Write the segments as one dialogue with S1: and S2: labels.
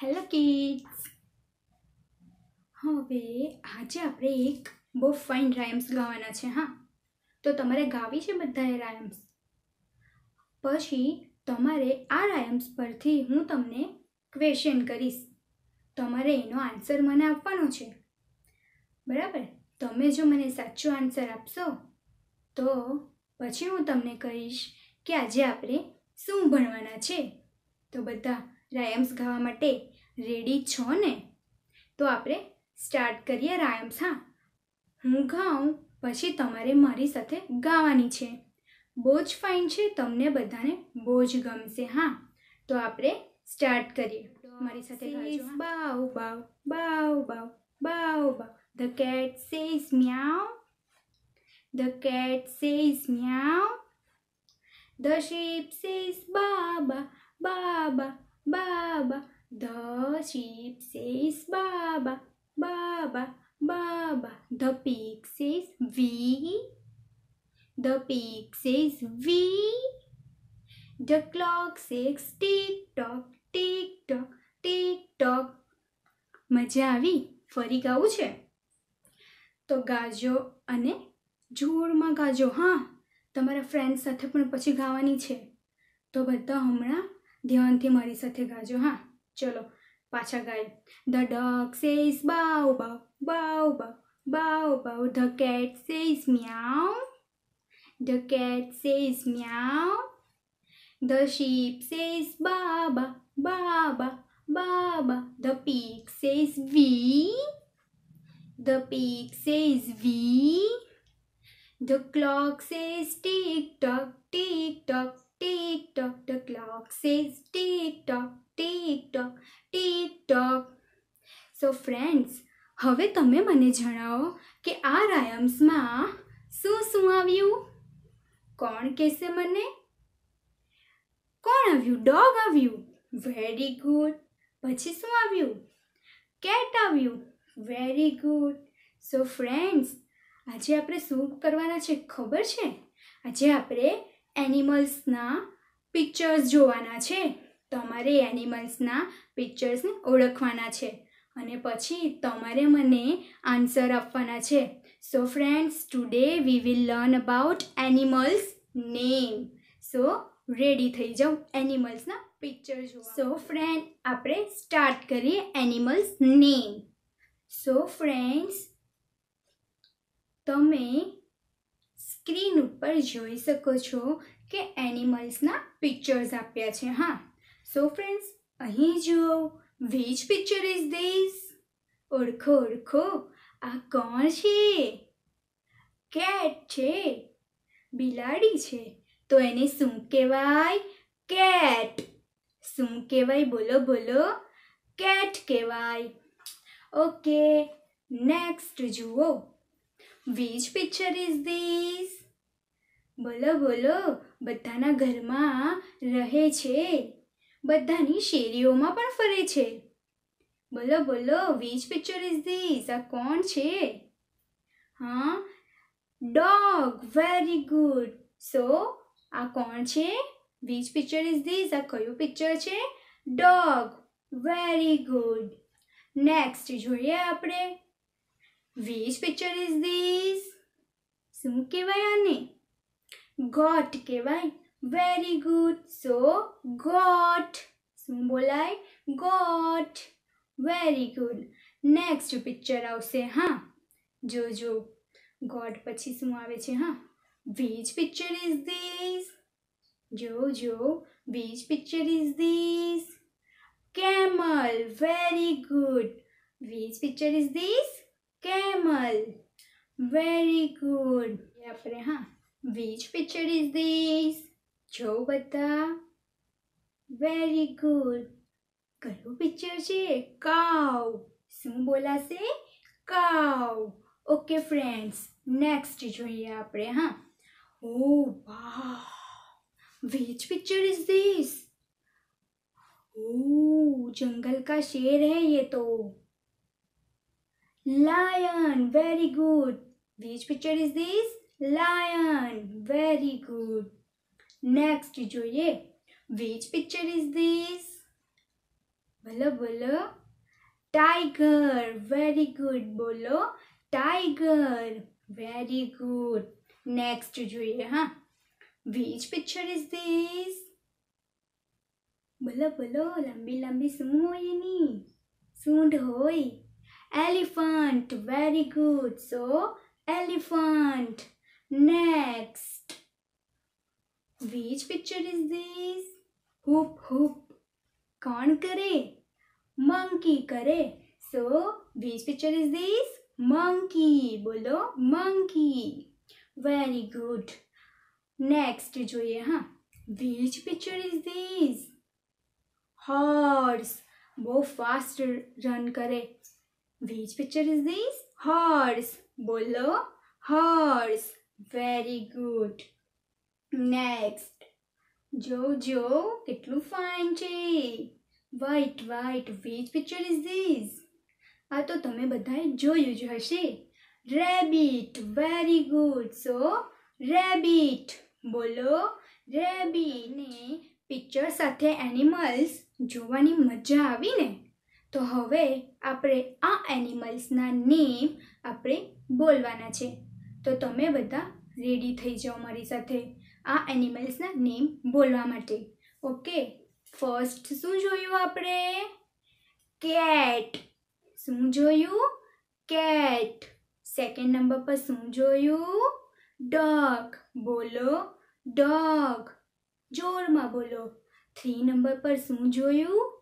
S1: Hello kids હવે આજે આપણે એક બહુ ફાઇન રાયમ્સ ગાવાના છે હા તો તમારે ગાવી છે બધાએ રાયમ્સ પછી તમારે આ રાયમ્સ પરથી હું તમને ક્વેશ્ચન કરીશ તમારે એનો આન્સર મને આપવાનો છે બરાબર તમે જો મને સાચો આન્સર આપશો તો પછી હું તમને કહીશ કે આજે આપણે શું ભણવાના છે તો બધા રાયમ્સ ગાવા માટે રેડી છો ને તો આપણે સ્ટાર્ટ કરીએ રાયમ્સ હા હું ગાઉં પછી તમારે મારી સાથે ગાવાની છે બહુ જ ફાઇન છે તમને બધાને બહુ જ ગમશે હા તો આપણે સ્ટાર્ટ કરીએ મારી સાથે bow bow bow bow bow bow the cat says meow the cat says meow the sheep says baa baa Baba. The sheep says Baba, Baba, Baba. The pig says we. The pig says we. The clock says tick tock, tick tock, tick tock. મજા આવી ફરી ગાવું છે તો ગાજો અને જોરમાં ગાજો હા તમારા friend સાથે પણ પછી ગાવાની છે તો બધા હમણાં ध्यान थी मरी साथ गाजो हाँ चलो पाचा गाय द डग से इज बाउ बाउ बाउ बाउ बाउ बाउ the cat says meow the cat says meow the sheep says baa baa baa the pig says wee the pig says wee the clock says tick tock tick tock Tick tock, the clock says tick tock, tick tock, tick tock. So friends હવે તમે મને જણાવો કે આ રાયમ્સમાં શું શું આવ્યું કોણ કહેશે મને કોણ આવ્યું ડોગ આવ્યું વેરી ગુડ પછી શું આવ્યું કેટ આવ્યું વેરી ગુડ સો ફ્રેન્ડ્સ આજે આપણે શું કરવાના છે ખબર છે આજે આપણે એનિમલ્સના પિક્ચર્સ જોવાના છે તમારે એનિમલ્સના પિક્ચર્સને ઓળખવાના છે અને પછી તમારે મને આન્સર આપવાના છે so friends today we will learn about animals name so ready થઈ જાઉં એનિમલ્સના પિક્ચર જોવા સો ફ્રેન્ડ આપણે સ્ટાર્ટ કરીએ એનિમલ્સ નેમ સો ફ્રેન્ડ્સ તમે સ્ક્રીન ઉપર જોઈ શકો છો કે એનિમલ્સના પિક્ચર્સ આપ્યા છે હા સો ફ્રેન્ડ્સ અહીં જુઓ વિચ પિક્ચર ઇઝ ધીસ ઓળખો ઓળખો આ કોણ છે કેટ છે બિલાડી છે તો એને શું કહેવાય કેટ શું કહેવાય બોલો બોલો કેટ કહેવાય ઓકે નેક્સ્ટ જુઓ વિચ પિક્ચર ઇઝ ધીસ બોલો બોલો બધાના ઘરમાં રહે છે બધાની શેરીઓમાં પણ ફરે છે બોલો બોલો વિચ પિક્ચર ઇઝ ધીઝ આ કોણ છે હા ડોગ વેરી ગુડ સો આ કોણ છે વિચ પિક્ચર ઇઝ ધીસ આ કયું પિક્ચર છે ડોગ વેરી ગુડ નેક્સ્ટ જોઈએ આપણે વિચ પિક્ચર ઇઝ ધીસ શું કહેવાય આને ગોટ કહેવાય વેરી ગુડ સો ગોટ શું બોલાય goat very good next picture આવશે હા જોજો ગોટ પછી શું આવે છે હા વીજ પિક્ચર ઇઝ ધીસ જોજો which picture is this camel very good which picture is this camel. Very good. આપણે હા which picture is this? જો બધા very good. કયું પિક્ચર છે cow. શું બોલાશે cow. ઓકે ફ્રેન્ડ્સ નેક્સ્ટ જોઈએ આપણે હા ઓ વાહ which picture is this? ओ जंगल का शेर है ये तो lion very good which picture is this lion very good next jo ye which picture is this bolo bolo tiger very good bolo tiger very good next jo ye ha which picture is this બોલો બોલો લાંબી લાંબી શું હોય એની સૂંઢ હોય elephant very good so elephant next which picture is this hoop hoop kaun kare monkey kare so which picture is this monkey bolo monkey very good next jo ye ha which picture is this horse वो fast run करे Which picture is this? Horse. Bolo. Horse. Very good. Next. Jojo કેટલું fine છે white white which picture is this આ તો તમે બધાએ જોયું જ હશે rabbit very good so rabbit બોલો રેબીને પિક્ચર સાથે એનિમલ્સ જોવાની મજા આવી ને તો હવે આપણે આ એનિમલ્સના નેમ આપણે બોલવાના છે તો તમે બધા રેડી થઈ જાઓ મારી સાથે આ એનિમલ્સના નેમ બોલવા માટે ઓકે ફર્સ્ટ શું જોયું આપણે કેટ શું જોયું કેટ સેકન્ડ નંબર પર શું જોયું ડગ બોલો ડગ જોરમાં બોલો થ્રી નંબર પર શું જોયું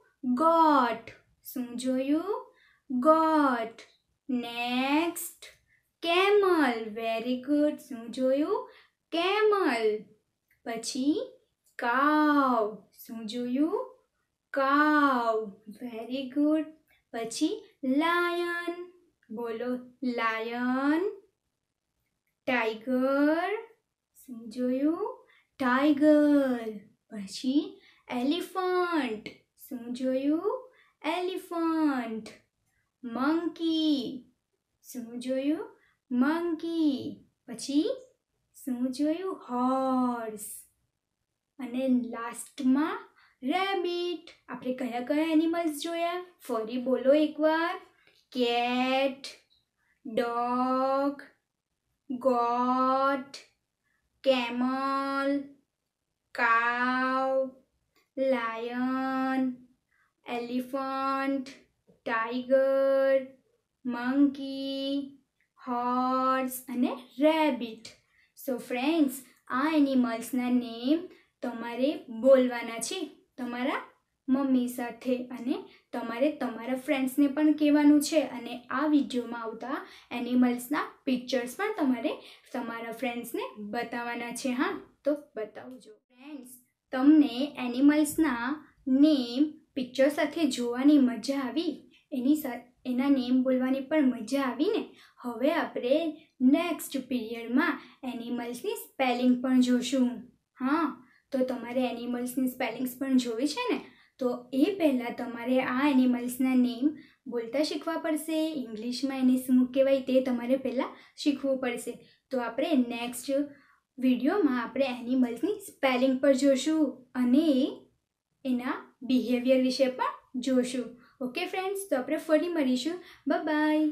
S1: ગોટ શું જોયું goat next camel very good શું જોયું કેમલ પછી કાવ શું જોયું કાવ વેરી ગુડ પછી લાયન બોલો લાયન ટાઈગર શું જોયું ટાઈગર પછી એલિફન્ટ શું જોયું એલિફન્ટ મંકી શું જોયું મંકી પછી શું જોયું હોર્સ અને લાસ્ટમાં રેબિટ આપણે કયા કયા એનિમલ્સ જોયા ફરી બોલો એકવાર cat dog goat camel cow lion elephant tiger monkey horse અને રેબિટ સો ફ્રેન્ડ્સ આ એનિમલ્સના નેમ તમારે બોલવાના છે તમારા મમ્મી સાથે અને તમારે તમારા ફ્રેન્ડ્સને પણ કહેવાનું છે અને આ વિડીયોમાં આવતા એનિમલ્સના પિક્ચર્સ પણ તમારે તમારા ફ્રેન્ડ્સને બતાવવાના છે હા તો બતાવજો ફ્રેન્ડ્સ તમને એનિમલ્સના નેમ પિક્ચર સાથે જોવાની મજા આવી એની સાથે એના નેમ બોલવાની પણ મજા આવીને હવે આપણે નેક્સ્ટ પીરિયડમાં એનિમલ્સની સ્પેલિંગ પણ જોશું હા તો તમારે એનિમલ્સની સ્પેલિંગ્સ પણ જોવી છે ને તો એ પહેલાં તમારે આ એનિમલ્સના નેમ બોલતા શીખવા પડશે ઇંગ્લિશમાં એને શું કહેવાય તે તમારે પહેલાં શીખવું પડશે તો આપણે નેક્સ્ટ વિડીયોમાં આપણે એનિમલ્સની સ્પેલિંગ પર જોશું અને એના બિહેવિયર વિશે પણ જોશું ઓકે ફ્રેન્ડ્સ તો આપણે ફરી મળીશું બાય